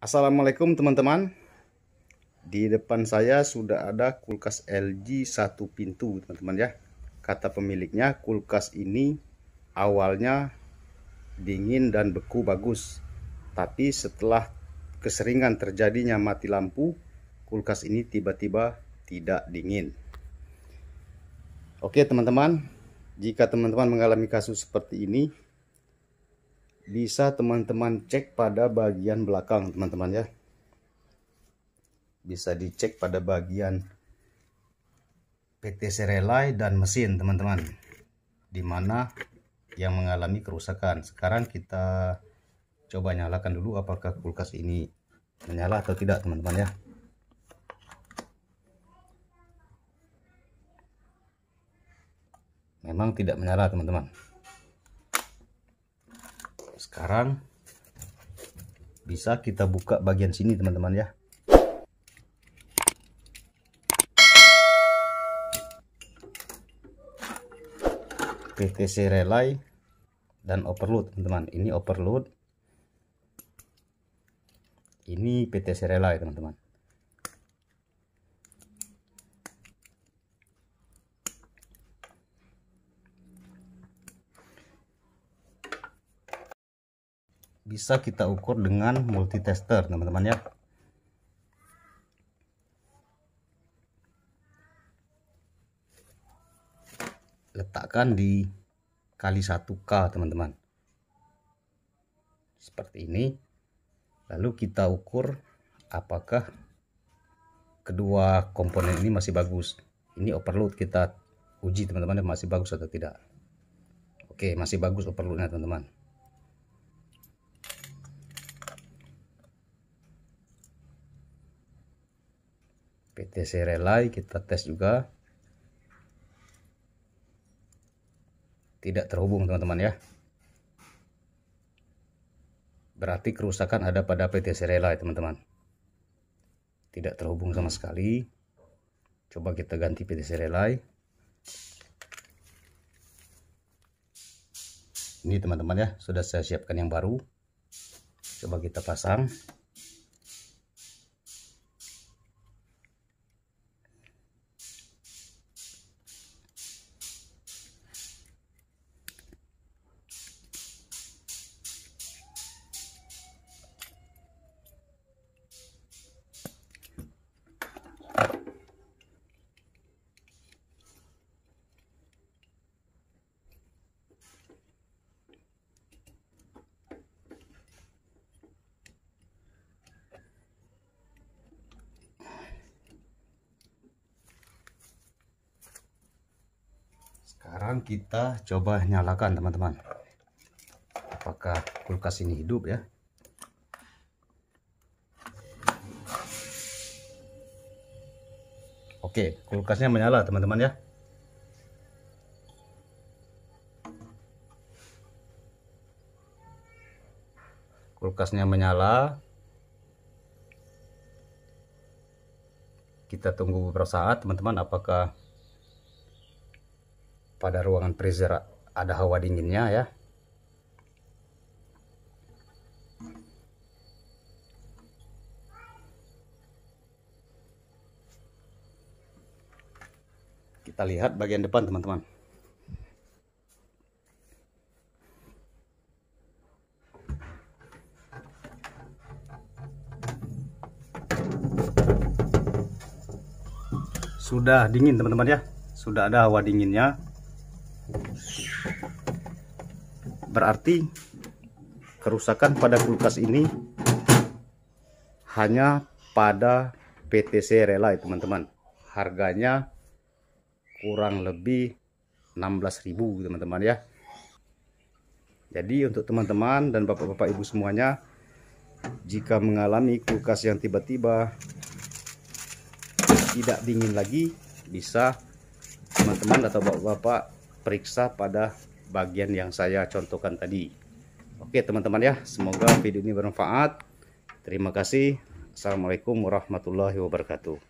Assalamualaikum teman-teman Di depan saya sudah ada kulkas LG satu pintu teman-teman ya Kata pemiliknya kulkas ini awalnya dingin dan beku bagus Tapi setelah keseringan terjadinya mati lampu Kulkas ini tiba-tiba tidak dingin Oke teman-teman jika teman-teman mengalami kasus seperti ini bisa teman-teman cek pada bagian belakang teman-teman ya bisa dicek pada bagian PTC relay dan mesin teman-teman dimana yang mengalami kerusakan sekarang kita coba nyalakan dulu apakah kulkas ini menyala atau tidak teman-teman ya memang tidak menyala teman-teman sekarang bisa kita buka bagian sini teman-teman ya PTC relay dan overload teman-teman ini overload ini PTC relay teman-teman bisa kita ukur dengan multitester teman-teman ya letakkan di kali 1K teman-teman seperti ini lalu kita ukur apakah kedua komponen ini masih bagus ini overload kita uji teman-teman masih bagus atau tidak oke masih bagus overloadnya teman-teman PTC relay kita tes juga tidak terhubung teman-teman ya berarti kerusakan ada pada PTC relay teman-teman tidak terhubung sama sekali coba kita ganti PTC relay ini teman-teman ya sudah saya siapkan yang baru coba kita pasang sekarang kita coba nyalakan teman-teman apakah kulkas ini hidup ya Oke kulkasnya menyala teman-teman ya kulkasnya menyala kita tunggu beberapa saat teman-teman apakah pada ruangan freezer ada hawa dinginnya ya kita lihat bagian depan teman-teman sudah dingin teman-teman ya sudah ada hawa dinginnya Berarti kerusakan pada kulkas ini hanya pada PTC Relay ya, teman-teman. Harganya kurang lebih 16.000 teman-teman ya. Jadi untuk teman-teman dan bapak-bapak ibu semuanya jika mengalami kulkas yang tiba-tiba tidak dingin lagi bisa teman-teman atau bapak-bapak periksa pada bagian yang saya contohkan tadi Oke teman-teman ya semoga video ini bermanfaat Terima kasih Assalamualaikum warahmatullahi wabarakatuh